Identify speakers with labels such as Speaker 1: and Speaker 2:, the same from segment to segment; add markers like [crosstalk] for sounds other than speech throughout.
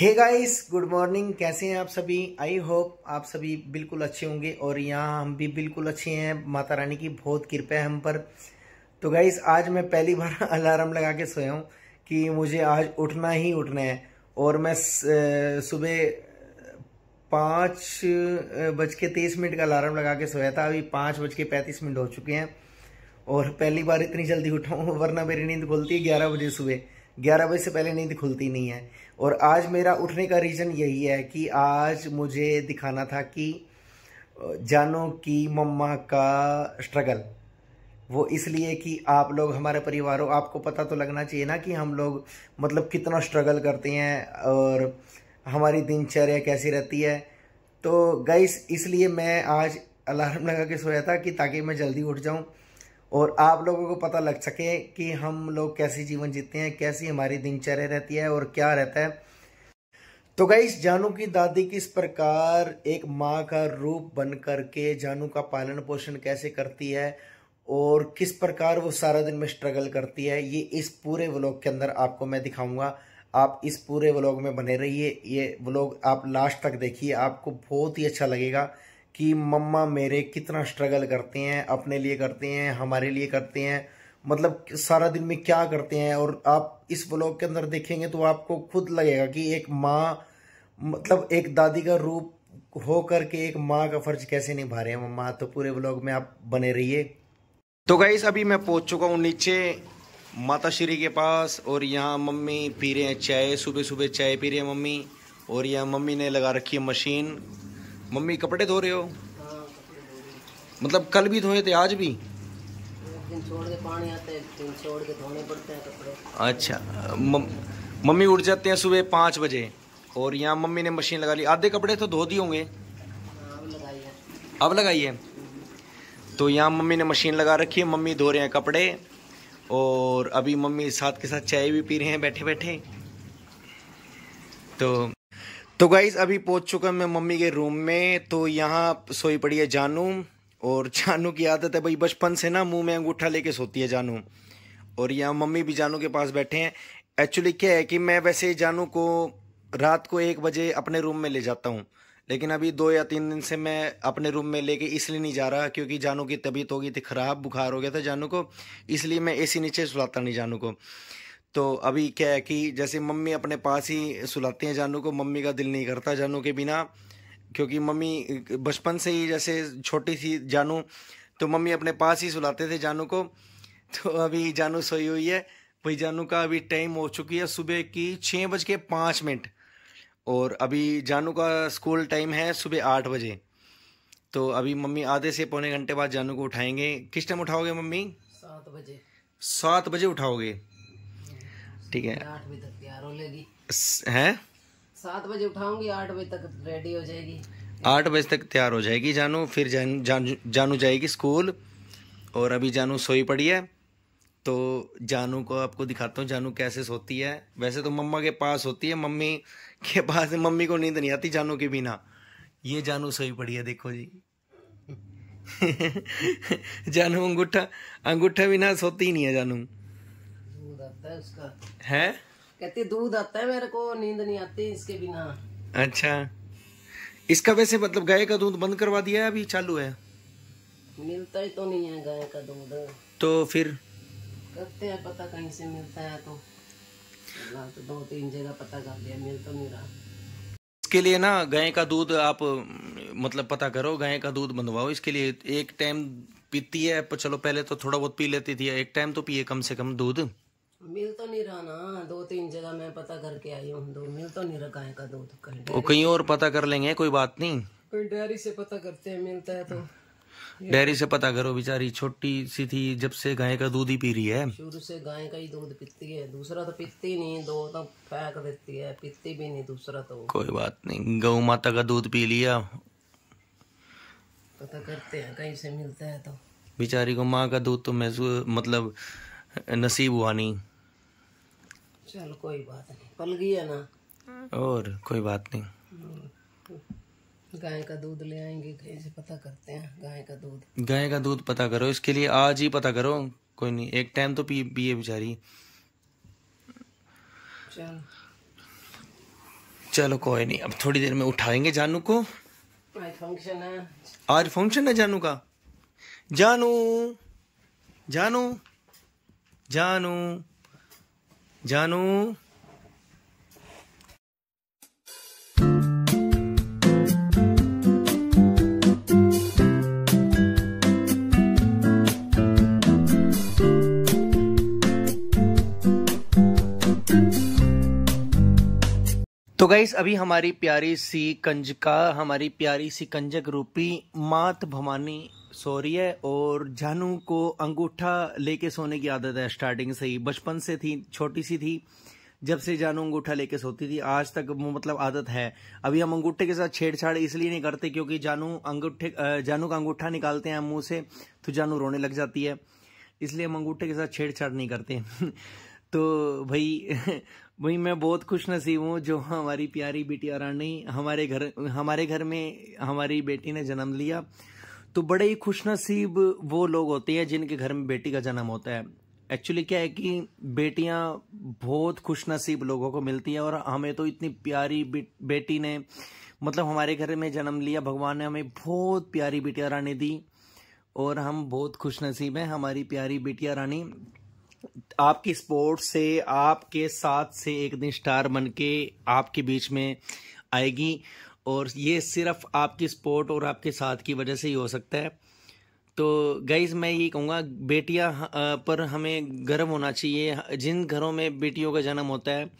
Speaker 1: Hey guys good morning कैसे हैं आप सभी आई होप आप सभी बिल्कुल अच्छे होंगे और यहाँ हम भी बिल्कुल अच्छे हैं माता रानी की बहुत कृपा है हम पर तो गाइस आज मैं पहली बार [laughs] अलार्म लगा के सोया हूँ कि मुझे आज उठना ही उठना है और मैं सुबह पाँच बज के तेईस मिनट का अलार्म लगा के सोया था अभी पाँच बज के पैंतीस मिनट हो चुके हैं और पहली बार इतनी जल्दी उठाऊँ वरना मेरी नींद खुलती है ग्यारह बजे सुबह ग्यारह बजे से पहले नींद खुलती नहीं है और आज मेरा उठने का रीज़न यही है कि आज मुझे दिखाना था कि जानो की मम्मा का स्ट्रगल वो इसलिए कि आप लोग हमारे परिवारों आपको पता तो लगना चाहिए ना कि हम लोग मतलब कितना स्ट्रगल करते हैं और हमारी दिनचर्या कैसी रहती है तो गाइस इसलिए मैं आज अलार्म लगा के सोया था कि ताकि मैं जल्दी उठ जाऊं और आप लोगों को पता लग सके कि हम लोग कैसे जीवन जीते हैं कैसी हमारी दिनचर्या रहती है और क्या रहता है तो इस जानू की दादी किस प्रकार एक माँ का रूप बन करके जानू का पालन पोषण कैसे करती है और किस प्रकार वो सारा दिन में स्ट्रगल करती है ये इस पूरे व्लॉग के अंदर आपको मैं दिखाऊंगा आप इस पूरे व्लॉग में बने रहिए ये व्लॉग आप लास्ट तक देखिए आपको बहुत ही अच्छा लगेगा कि मम्मा मेरे कितना स्ट्रगल करते हैं अपने लिए करते हैं हमारे लिए करते हैं मतलब सारा दिन में क्या करते हैं और आप इस ब्लॉग के अंदर देखेंगे तो आपको खुद लगेगा कि एक माँ मतलब एक दादी का रूप हो करके एक माँ का फर्ज कैसे निभा रहे हैं मम्मा तो पूरे ब्लॉग में आप बने रहिए तो गाइस अभी मैं पहुंच चुका हूँ नीचे माता श्री के पास और यहाँ मम्मी पी रहे हैं चाय सुबह सुबह चाय पी रहे हैं मम्मी और यहाँ मम्मी ने लगा रखी है मशीन मम्मी कपड़े धो रहे हो मतलब कल भी धोए थे आज भी अच्छा मम्मी उठ जाते हैं सुबह पाँच बजे और यहाँ मम्मी ने मशीन लगा ली आधे कपड़े तो धो दिए होंगे हाँ, अब लगाइए तो यहाँ मम्मी ने मशीन लगा रखी है मम्मी धो रहे हैं कपड़े और अभी मम्मी साथ के साथ चाय भी पी रहे हैं बैठे बैठे तो तो गाइज अभी पहुंच चुका मैं मम्मी के रूम में तो यहाँ सोई पड़ी है जानू और जानू की आदत है भाई बचपन से ना मुंह में अंगूठा लेके सोती है जानू और यहाँ मम्मी भी जानू के पास बैठे हैं एक्चुअली क्या है कि मैं वैसे जानू को रात को एक बजे अपने रूम में ले जाता हूँ लेकिन अभी दो या तीन दिन से मैं अपने रूम में लेके इसलिए नहीं जा रहा क्योंकि जानू की तबीयत हो गई थी ख़राब बुखार हो गया था जानू को इसलिए मैं ए नीचे सुलाता नहीं जानू को तो अभी क्या है कि जैसे मम्मी अपने पास ही सुलाती हैं जानू को मम्मी का दिल नहीं करता जानू के बिना क्योंकि मम्मी बचपन से ही जैसे छोटी थी जानू तो मम्मी अपने पास ही सुलाते थे जानू को तो अभी जानू सोई हुई है भाई जानू का अभी टाइम हो चुकी है सुबह की छः बज के पाँच मिनट और अभी जानू का स्कूल टाइम है सुबह आठ बजे तो अभी मम्मी आधे से पौने घंटे बाद जानू को उठाएंगे किस टाइम उठाओगे मम्मी सात बजे सात बजे उठाओगे ठीक है
Speaker 2: आठ बजे तक तैयार हो लेगी हैं सात बजे उठाऊंगी आठ बजे तक रेडी हो जाएगी
Speaker 1: आठ बजे तक तैयार हो जाएगी जानू फिर जान, जान, जानू जाएगी स्कूल और अभी जानू सोई पड़ी है तो जानू को आपको दिखाता हूँ जानू कैसे सोती है वैसे तो मम्मा के पास होती है मम्मी के पास मम्मी को नींद नहीं आती जानू के बिना ये जानू सोई पड़ी है देखो जी [laughs] जानू अंगूठा अंगूठा बिना सोती ही नहीं है जानू है उसका है
Speaker 2: कहती दूध आता है मेरे को नींद नहीं आती इसके बिना
Speaker 1: अच्छा इसका वैसे मतलब गाय का दूध बंद करवा दिया है अभी चालू है
Speaker 2: मिलता ही तो नहीं है गाय का दूध तो फिर करते हैं पता कहीं से मिलता है तो तो दो तीन जगह पता कर लिया मिल तो नहीं रहा
Speaker 1: इसके लिए ना गाय का दूध आप मतलब पता करो गाय का दूध बनवाओ इसके लिए एक टाइम पीती है चलो पहले तो थोड़ा बहुत पी लेती थी एक टाइम तो पिए कम से कम दूध
Speaker 2: मिल तो नहीं रहा ना दो तीन जगह मैं पता करके आई हूँ दो मिल तो नहीं रहा गाय का दूध कहीं
Speaker 1: वो कहीं और पता कर लेंगे कोई बात नहीं
Speaker 2: कोई डेयरी से पता करते हैं मिलता है तो डेयरी
Speaker 1: से पता करो बेचारी छोटी सी थी जब से गाय का दूध ही पी रही है
Speaker 2: शुरू से गाय का ही दूध पीती है दूसरा तो पीती नहीं दो तो फेंक देती है पीती भी नहीं दूसरा तो कोई
Speaker 1: बात नहीं गौ माता का दूध पी लिया
Speaker 2: पता करते हैं कहीं से मिलता है तो
Speaker 1: बेचारी को माँ का दूध तो महसूस मतलब नसीब हुआ नहीं
Speaker 2: चल कोई बात नहीं पल गया ना
Speaker 1: और कोई बात नहीं
Speaker 2: हम्म। गाय का दूध ले आएंगे कहीं से पता करते हैं गाय का दूध
Speaker 1: गाय का दूध पता करो इसके लिए आज ही पता करो कोई नहीं एक टाइम तो पी पिए बेचारी चल चलो कोई नहीं अब थोड़ी देर में उठाएंगे जानू को
Speaker 2: आज फंक्शन है
Speaker 1: आज फंक्शन है जानू का जानू जानू जानू जानू तो गाइस अभी हमारी प्यारी सी कंजका हमारी प्यारी सी कंजक रूपी मात भवानी सो रही है और जानू को अंगूठा लेके सोने की आदत है स्टार्टिंग से ही बचपन से थी छोटी सी थी जब से जानू अंगूठा लेके सोती थी आज तक वो मतलब आदत है अभी हम अंगूठे के साथ छेड़छाड़ इसलिए नहीं करते क्योंकि जानू अंगूठे जानू का अंगूठा निकालते हैं मुंह से तो जानू रोने लग जाती है इसलिए हम अंगूठे के साथ छेड़छाड़ नहीं करते [laughs] तो भाई [laughs] भाई मैं बहुत खुश नसीब हूँ जो हमारी प्यारी बेटी रानी हमारे घर हमारे घर में हमारी बेटी ने जन्म लिया तो बड़े ही खुशनसीब वो लोग होते हैं जिनके घर में बेटी का जन्म होता है एक्चुअली क्या है कि बेटियां बहुत खुशनसीब लोगों को मिलती है और हमें तो इतनी प्यारी बेटी ने मतलब हमारे घर में जन्म लिया भगवान ने हमें बहुत प्यारी बेटिया रानी दी और हम बहुत खुशनसीब हैं हमारी प्यारी बेटिया रानी आपकी स्पोर्ट से आपके साथ से एक दिन स्टार बन के आपके बीच में आएगी और ये सिर्फ आपकी सपोर्ट और आपके साथ की वजह से ही हो सकता है तो गाइज़ मैं ये कहूँगा बेटियाँ पर हमें गर्व होना चाहिए जिन घरों में बेटियों का जन्म होता है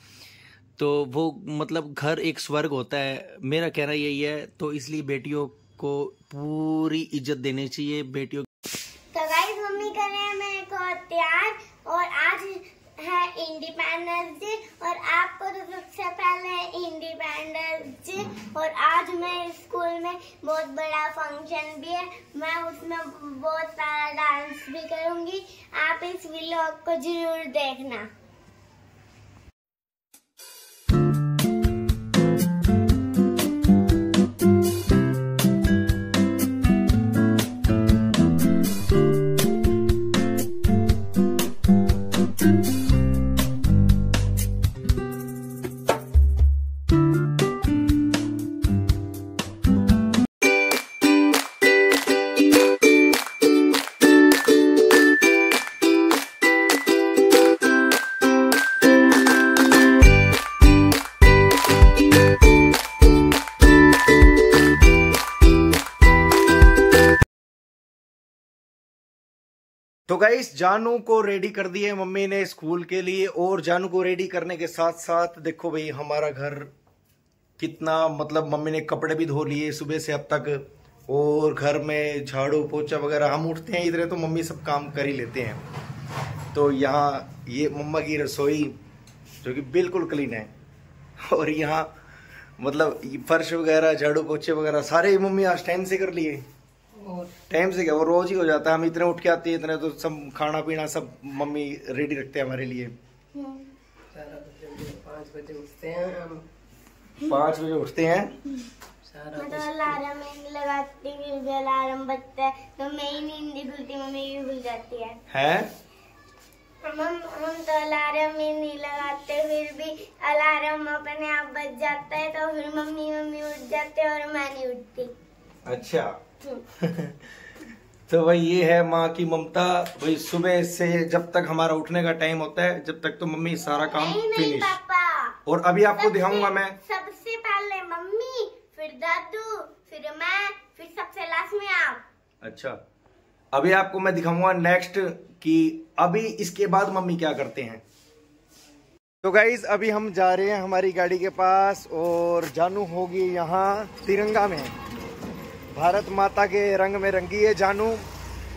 Speaker 1: तो वो मतलब घर एक स्वर्ग होता है मेरा कहना यही है तो इसलिए बेटियों को पूरी इज्जत देनी चाहिए बेटियों
Speaker 3: इंडिपेंडेंस डे और आपको तो सबसे पहले इंडिपेंडेंस डे और आज मैं स्कूल में बहुत बड़ा फंक्शन भी है मैं उसमें बहुत सारा डांस भी करूँगी आप इस व्लॉग को जरूर देखना
Speaker 1: तो गाइस जानू को रेडी कर दिए मम्मी ने स्कूल के लिए और जानू को रेडी करने के साथ साथ देखो भाई हमारा घर कितना मतलब मम्मी ने कपड़े भी धो लिए सुबह से अब तक और घर में झाड़ू पोछा वगैरह हम उठते हैं इधर तो मम्मी सब काम कर ही लेते हैं तो यहाँ ये मम्मा की रसोई जो कि बिल्कुल क्लीन है और यहाँ मतलब फर्श वगैरह झाड़ू पोछे वगैरह सारे मम्मी आज टाइम से कर लिए टाइम से क्या वो रोज ही हो जाता है हम इतने उठ के आते हैं इतने तो सब खाना पीना सब मम्मी रेडी रखते हैं हमारे लिए
Speaker 2: हाँ। पाँच बजे उठते हैं
Speaker 1: तो है
Speaker 2: तो, तो
Speaker 3: अलार्म नहीं लगाते फिर भी अलार्म अपने आप जाता है तो फिर मम्मी मम्मी उठ जाते और मैं नहीं उठती अच्छा [laughs]
Speaker 1: तो भाई ये है माँ की ममता भाई सुबह से जब तक हमारा उठने का टाइम होता है जब तक तो मम्मी सारा काम फिनिश और अभी आपको दिखाऊंगा मैं
Speaker 3: सबसे पहले मम्मी फिर दादू फिर मैं फिर सबसे
Speaker 1: लास्ट में आप अच्छा अभी आपको मैं दिखाऊंगा नेक्स्ट कि अभी इसके बाद मम्मी क्या करते हैं तो गाइज अभी हम जा रहे हैं हमारी गाड़ी के पास और जानू होगी यहाँ तिरंगा में भारत माता के रंग में रंगी है जानू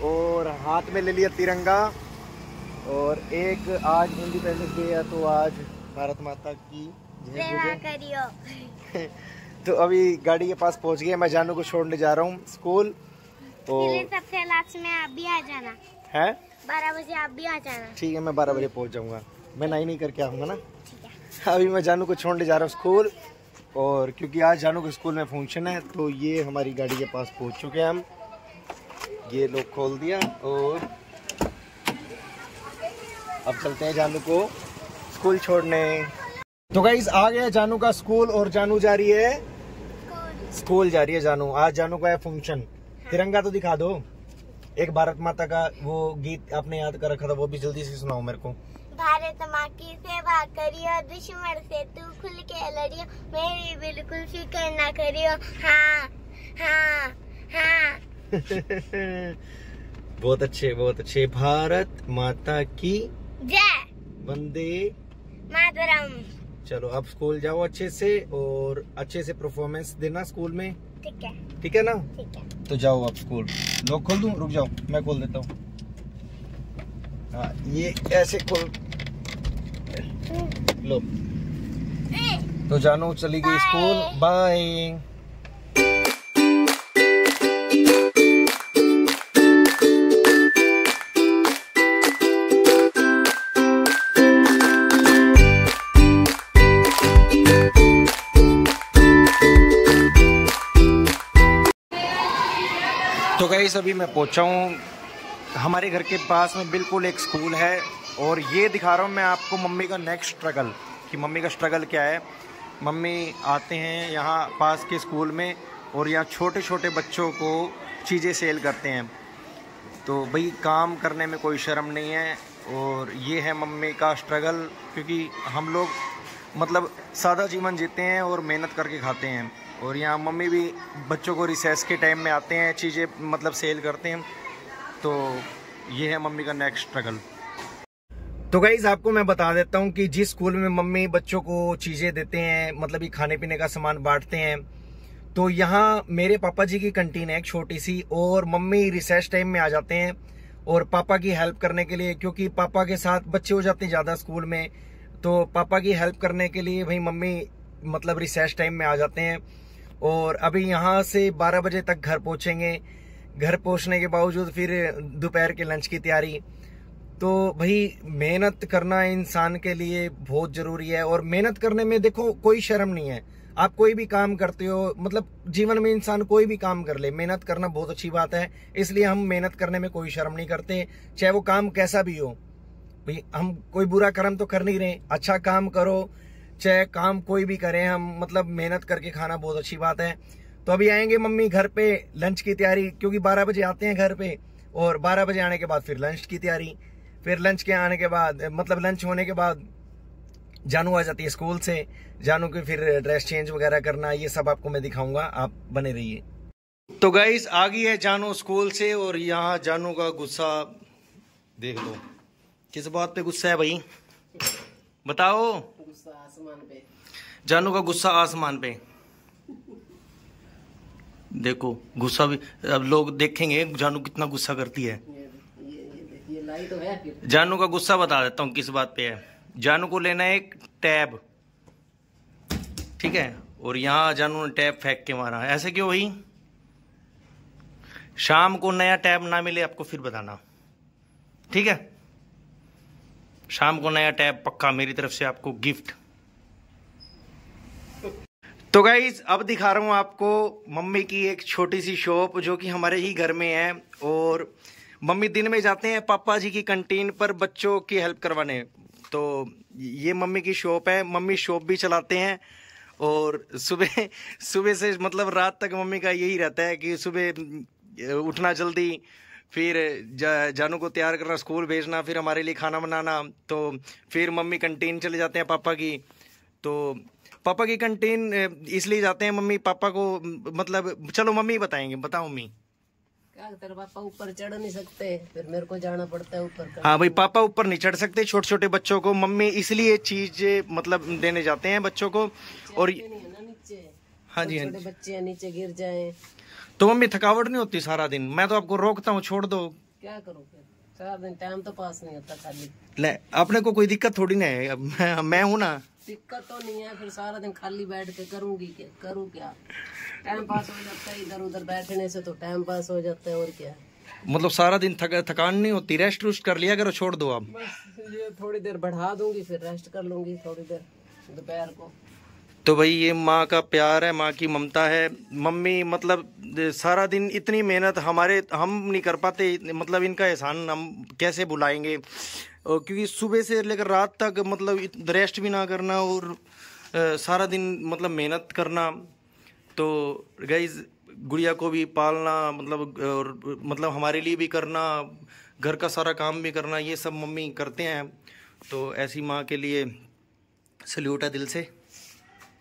Speaker 1: और हाथ में ले लिया तिरंगा और एक आज इंडिपेंडेंस डे है तो आज भारत माता की करियो [laughs] तो अभी गाड़ी के पास पहुंच गया मैं जानू को छोड़ने जा रहा हूँ स्कूल तो
Speaker 3: सबसे लास्ट में आप भी आ जाना है बारह बजे आप भी आ जाना
Speaker 1: ठीक है मैं बारह बजे पहुँच जाऊँगा मैं नहीं नहीं करके आऊँगा ना अभी मैं जानू को छोड़ने जा रहा हूँ स्कूल और क्योंकि आज जानू के स्कूल में फंक्शन है तो ये हमारी गाड़ी के पास पहुंच चुके हैं हम ये लोग खोल दिया और अब चलते हैं जानू को स्कूल छोड़ने तो गाइज आ गया जानू का स्कूल और जानू जा रही है स्कूल जा रही है जानू आज जानू का है फंक्शन हाँ। तिरंगा तो दिखा दो एक भारत माता का वो गीत आपने याद कर रखा था वो भी जल्दी से सुनाओ मेरे को
Speaker 3: भारत माँ की सेवा करियो दुश्मन से तू खुल के लड़ियो मेरी बिल्कुल फिक्र ना करियो हाँ हाँ हाँ
Speaker 1: [laughs] बहुत अच्छे बहुत अच्छे भारत माता की जय वंदे मातरम चलो आप स्कूल जाओ अच्छे से और अच्छे से परफॉर्मेंस देना स्कूल में ठीक है ठीक है ना ठीक है तो जाओ आप स्कूल लोग खोल दू रुक जाओ मैं खोल देता हूँ हाँ, ये ऐसे खुल लो तो जानो चली गई स्कूल बाय तो गई अभी मैं पहुंचा हूँ हमारे घर के पास में बिल्कुल एक स्कूल है और ये दिखा रहा हूँ मैं आपको मम्मी का नेक्स्ट स्ट्रगल कि मम्मी का स्ट्रगल क्या है मम्मी आते हैं यहाँ पास के स्कूल में और यहाँ छोटे छोटे बच्चों को चीज़ें सेल करते हैं तो भाई काम करने में कोई शर्म नहीं है और ये है मम्मी का स्ट्रगल क्योंकि हम लोग मतलब सादा जीवन जीते हैं और मेहनत करके खाते हैं और यहाँ मम्मी भी बच्चों को रिसेस के टाइम में आते हैं चीज़ें मतलब सेल करते हैं तो ये है मम्मी का नेक्स्ट स्ट्रगल तो गाइज आपको मैं बता देता हूँ कि जिस स्कूल में मम्मी बच्चों को चीज़ें देते हैं मतलब ये खाने पीने का सामान बांटते हैं तो यहाँ मेरे पापा जी की कंटीन है एक छोटी सी और मम्मी रिसेस टाइम में आ जाते हैं और पापा की हेल्प करने के लिए क्योंकि पापा के साथ बच्चे हो जाते हैं ज़्यादा स्कूल में तो पापा की हेल्प करने के लिए भाई मम्मी मतलब रिसेस टाइम में आ जाते हैं और अभी यहाँ से 12 बजे तक घर पहुँचेंगे घर पहुंचने के बावजूद फिर दोपहर के लंच की तैयारी तो भाई मेहनत करना इंसान के लिए बहुत ज़रूरी है और मेहनत करने में देखो कोई शर्म नहीं है आप कोई भी काम करते हो मतलब जीवन में इंसान कोई भी काम कर ले मेहनत करना बहुत अच्छी बात है इसलिए हम मेहनत करने में कोई शर्म नहीं करते चाहे वो काम कैसा भी हो भाई हम कोई बुरा कर्म तो कर नहीं रहे अच्छा काम करो चाहे काम कोई भी करें हम मतलब मेहनत करके खाना बहुत अच्छी बात है तो अभी आएंगे मम्मी घर पे लंच की तैयारी क्योंकि 12 बजे आते हैं घर पे और 12 बजे आने के बाद फिर लंच की तैयारी फिर लंच के आने के बाद मतलब लंच होने के बाद जानू आ जाती है स्कूल से जानू की फिर ड्रेस चेंज वगैरह करना ये सब आपको मैं दिखाऊंगा आप बने रहिए तो गाइस आ गई है जानू स्कूल से और यहाँ जानू का गुस्सा देख लो किस बात पे गुस्सा है भाई बताओ
Speaker 2: गुस्सा आसमान पे
Speaker 1: जानू का गुस्सा आसमान पे देखो गुस्सा भी अब लोग देखेंगे जानू कितना गुस्सा करती है तो जानू का गुस्सा बता देता हूँ किस बात पे है जानू को लेना है एक टैब ठीक है और यहाँ जानू ने टैब फेंक के मारा ऐसे क्यों भाई शाम को नया टैब ना मिले आपको फिर बताना ठीक है शाम को नया टैब पक्का मेरी तरफ से आपको गिफ्ट तो गाइज अब दिखा रहा हूँ आपको मम्मी की एक छोटी सी शॉप जो कि हमारे ही घर में है और मम्मी दिन में जाते हैं पापा जी की कंटीन पर बच्चों की हेल्प करवाने तो ये मम्मी की शॉप है मम्मी शॉप भी चलाते हैं और सुबह सुबह से मतलब रात तक मम्मी का यही रहता है कि सुबह उठना जल्दी फिर जा, जानू को तैयार करना स्कूल भेजना फिर हमारे लिए खाना बनाना तो फिर मम्मी कंटीन चले जाते हैं पापा की तो पापा की कंटीन इसलिए जाते हैं मम्मी पापा को मतलब चलो मम्मी बताएंगे बताओ मम्मी
Speaker 2: क्या तेरे पापा ऊपर चढ़ नहीं सकते फिर मेरे को जाना पड़ता है ऊपर हाँ
Speaker 1: भाई पापा ऊपर नहीं चढ़ सकते छोटे छोटे बच्चों को मम्मी इसलिए मतलब देने जाते हैं बच्चों को और हाँ जी हाँ जी
Speaker 2: बच्चे नीचे गिर जाए
Speaker 1: तो मम्मी थकावट नहीं होती सारा दिन मैं तो आपको रोकता हूँ छोड़ दो
Speaker 2: क्या करूँ सारा दिन टाइम तो पास नहीं होता खाली
Speaker 1: ले अपने को कोई दिक्कत थोड़ी ना है मैं, मैं हूँ ना
Speaker 2: दिक्कत तो नहीं है फिर सारा दिन खाली बैठ के करूंगी क्या करूँ क्या टाइम पास हो जाता है इधर उधर बैठने से तो टाइम पास हो जाता है और क्या
Speaker 1: मतलब सारा दिन थक, थकान नहीं होती रेस्ट रुस्ट कर लिया करो छोड़ दो आप
Speaker 2: ये थोड़ी देर बढ़ा दूंगी फिर रेस्ट कर लूंगी थोड़ी देर दोपहर को
Speaker 1: तो भाई ये माँ का प्यार है माँ की ममता है मम्मी मतलब सारा दिन इतनी मेहनत हमारे हम नहीं कर पाते मतलब इनका एहसान हम कैसे बुलाएंगे क्योंकि सुबह से लेकर रात तक मतलब रेस्ट भी ना करना और सारा दिन मतलब मेहनत करना तो गई गुड़िया को भी पालना मतलब और मतलब हमारे लिए भी करना घर का सारा काम भी करना ये सब मम्मी करते हैं तो ऐसी माँ के लिए सल्यूट है दिल से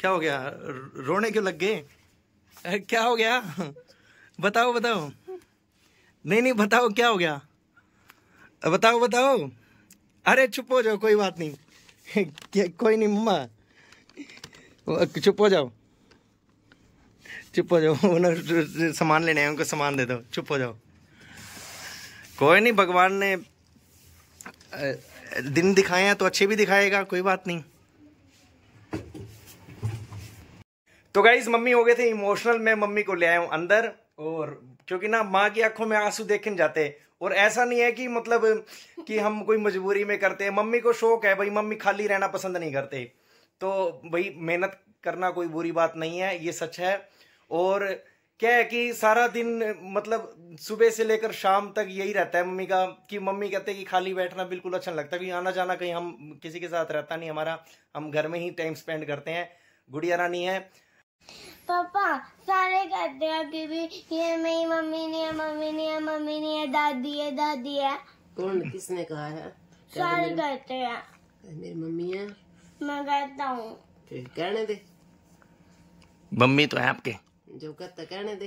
Speaker 1: क्या हो गया रोने क्यों लग गए क्या हो गया बताओ बताओ नहीं नहीं बताओ क्या हो गया बताओ बताओ अरे चुप हो जाओ कोई बात नहीं कोई नहीं मम्मा चुप हो जाओ चुप हो जाओ उन्हें सामान लेने उनको सामान दे दो चुप हो जाओ कोई नहीं भगवान ने दिन दिखाए हैं तो अच्छे भी दिखाएगा कोई बात नहीं तो गाइज मम्मी हो गए थे इमोशनल मैं मम्मी को ले आया हूँ अंदर और क्योंकि ना माँ की आंखों में आंसू देखने जाते और ऐसा नहीं है कि मतलब कि हम कोई मजबूरी में करते हैं मम्मी को शौक है भाई मम्मी खाली रहना पसंद नहीं करते तो भाई मेहनत करना कोई बुरी बात नहीं है ये सच है और क्या है कि सारा दिन मतलब सुबह से लेकर शाम तक यही रहता है मम्मी का कि मम्मी कहते हैं कि खाली बैठना बिल्कुल अच्छा लगता है कि आना जाना कहीं हम किसी के साथ रहता नहीं हमारा हम घर में ही टाइम स्पेंड करते हैं गुड़िया रानी है
Speaker 3: पापा सारे कहते हैं कि भी ये मेरी मम्मी नहीं है मम्मी नहीं है मम्मी नहीं है दादी है दादी है
Speaker 2: कौन किसने कहा है सारे कहते हैं मेरी मम्मी है मैं कहता हूँ कहने दे
Speaker 1: मम्मी तो है आपके
Speaker 2: जो कहता कहने दे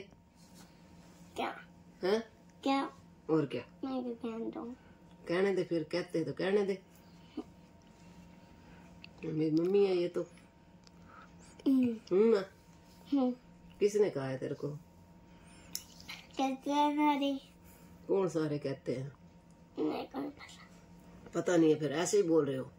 Speaker 2: क्या है क्या और क्या मैं कहने दे फिर कहते तो कहने दे मेरी मम्मी है ये तो हम्म mm. mm. हम्म। किसने कहा है तेरे को
Speaker 3: कहते हैं
Speaker 2: कौन सारे कहते हैं
Speaker 3: नहीं पता
Speaker 2: पता नहीं है फिर ऐसे ही बोल रहे हो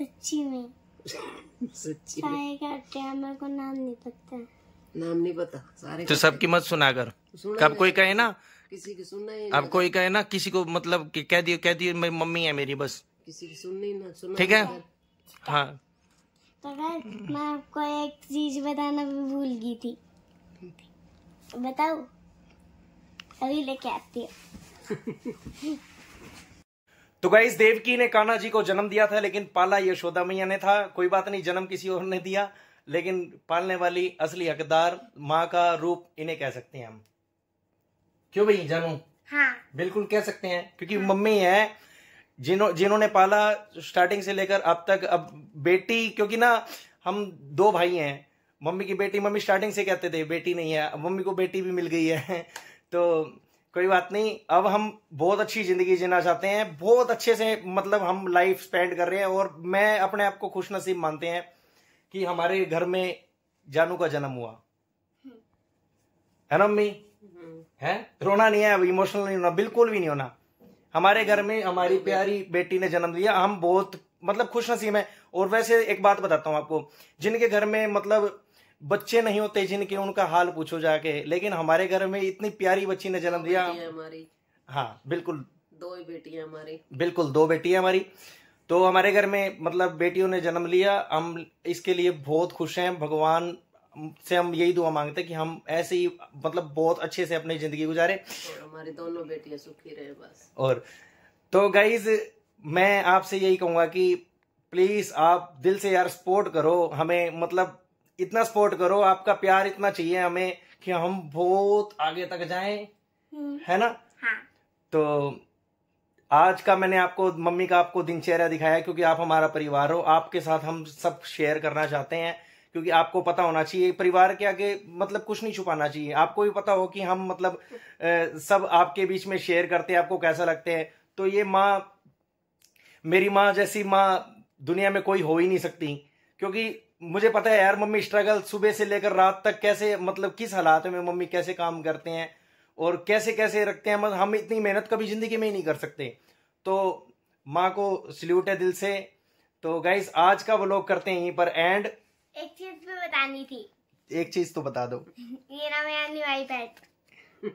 Speaker 3: सच्ची में
Speaker 2: सच्ची
Speaker 1: सारे
Speaker 3: कहते हैं मेरे को
Speaker 2: नाम नहीं पता
Speaker 1: नाम नहीं पता सारे तो सबकी मत सुना कर कब कोई कहे ना
Speaker 2: किसी की सुनना ही अब कोई कहे
Speaker 1: ना किसी को मतलब कि कह दियो कह दियो मेरी मम्मी है मेरी बस किसी
Speaker 2: की सुनना ही ना सुना ठीक है हाँ तो मैं आपको एक चीज
Speaker 3: बताना भी भूल गई थी बताओ अभी लेके आती हूँ
Speaker 1: तो गाइस देवकी ने कान्हा जी को जन्म दिया था लेकिन पाला यशोदा मैया ने था कोई बात नहीं जन्म किसी और ने दिया लेकिन पालने वाली असली हकदार माँ का रूप इन्हें कह सकते हैं हम क्यों भाई जानू हाँ बिल्कुल कह सकते हैं क्योंकि हाँ। मम्मी है जिन्हों जिन्होंने पाला स्टार्टिंग से लेकर अब तक अब बेटी क्योंकि ना हम दो भाई हैं मम्मी की बेटी मम्मी स्टार्टिंग से कहते थे बेटी नहीं है मम्मी को बेटी भी मिल गई है [laughs] तो कोई बात नहीं अब हम बहुत अच्छी ज़िंदगी जीना चाहते हैं बहुत अच्छे से मतलब हम लाइफ स्पेंड कर रहे हैं और मैं अपने आप को खुश नसीब मानते हैं कि हमारे घर में जानू का जन्म हुआ हम्म। है ना मम्मी
Speaker 3: हम्म।
Speaker 1: है रोना नहीं है अब इमोशनल नहीं होना बिल्कुल भी नहीं होना हमारे घर में हमारी प्यारी बेटी ने जन्म लिया हम बहुत मतलब खुश नसीब है और वैसे एक बात बताता हूँ आपको जिनके घर में मतलब बच्चे नहीं होते जिनके उनका हाल पूछो जाके लेकिन हमारे घर में इतनी प्यारी बच्ची ने जन्म दिया हमारी हाँ बिल्कुल
Speaker 2: दो बेटियां हमारी
Speaker 1: बिल्कुल दो बेटियां हमारी तो हमारे घर में मतलब बेटियों ने जन्म लिया हम इसके लिए बहुत खुश हैं भगवान से हम यही दुआ मांगते हैं कि हम ऐसे ही मतलब बहुत अच्छे से अपनी जिंदगी गुजारे
Speaker 2: हमारी दोनों बेटियां सुखी रहे बस
Speaker 1: और तो गाइज मैं आपसे यही कहूंगा कि प्लीज आप दिल से यार सपोर्ट करो हमें मतलब इतना सपोर्ट करो आपका प्यार इतना चाहिए हमें कि हम बहुत आगे तक जाएं हम्म। है ना हाँ। तो आज का मैंने आपको मम्मी का आपको दिनचर्या दिखाया क्योंकि आप हमारा परिवार हो आपके साथ हम सब शेयर करना चाहते हैं क्योंकि आपको पता होना चाहिए परिवार के आगे मतलब कुछ नहीं छुपाना चाहिए आपको भी पता हो कि हम मतलब सब आपके बीच में शेयर करते हैं आपको कैसा लगते हैं तो ये माँ मेरी माँ जैसी माँ दुनिया में कोई हो ही नहीं सकती क्योंकि मुझे पता है यार मम्मी स्ट्रगल सुबह से लेकर रात तक कैसे मतलब किस हालात में मम्मी कैसे काम करते हैं और कैसे कैसे रखते हैं मतलब हम इतनी मेहनत कभी ज़िंदगी में ही नहीं कर सकते तो माँ को सल्यूट है दिल से तो गाइज आज का व्लॉग करते हैं यहीं पर एंड
Speaker 3: एक चीज तो बतानी थी
Speaker 1: एक चीज तो बता दो
Speaker 3: [laughs] ये ना मेरा न्यू आईपैड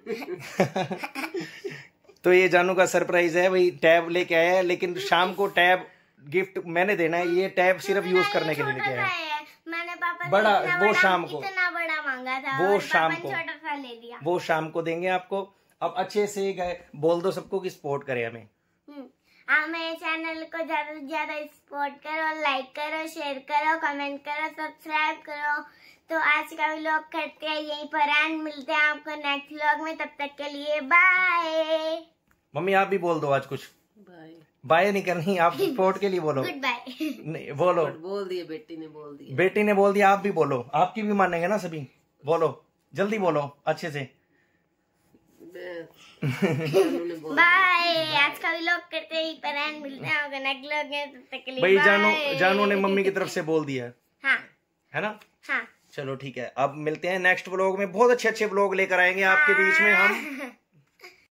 Speaker 1: तो ये जानू का सरप्राइज है भाई टैब लेके आया है लेकिन शाम को टैब गिफ्ट मैंने देना है ये टैब तो सिर्फ यूज करने के लिए लेके आया है मैंने पापा बड़ा वो शाम को इतना
Speaker 3: बड़ा मांगा था वो शाम को छोटा सा ले लिया वो
Speaker 1: शाम को देंगे आपको अब अच्छे से गए बोल दो सबको कि सपोर्ट करें हमें
Speaker 3: हम्म। आप मेरे चैनल को ज़्यादा से ज़्यादा सपोर्ट करो लाइक करो शेयर करो कमेंट करो सब्सक्राइब करो तो आज का व्लॉग करते हैं यहीं पर एंड मिलते हैं आपको नेक्स्ट व्लॉग में तब तक के लिए
Speaker 2: बाय
Speaker 1: मम्मी आप भी बोल दो आज कुछ बाय बाय नहीं करनी आप सपोर्ट [laughs] के लिए बोलो गुड बाय नहीं बोलो
Speaker 2: बोल दिए बेटी ने बोल
Speaker 1: दिया बेटी ने बोल दिया आप भी बोलो आपकी भी मानेंगे ना सभी बोलो जल्दी बोलो अच्छे से
Speaker 3: बाय आज का करते ही मिलते हैं जानू ने मम्मी की तरफ
Speaker 1: से बोल दिया हाँ है ना हाँ चलो ठीक है अब मिलते हैं नेक्स्ट ब्लॉग में बहुत अच्छे अच्छे ब्लॉग लेकर आएंगे आपके हाँ। बीच में हम [laughs]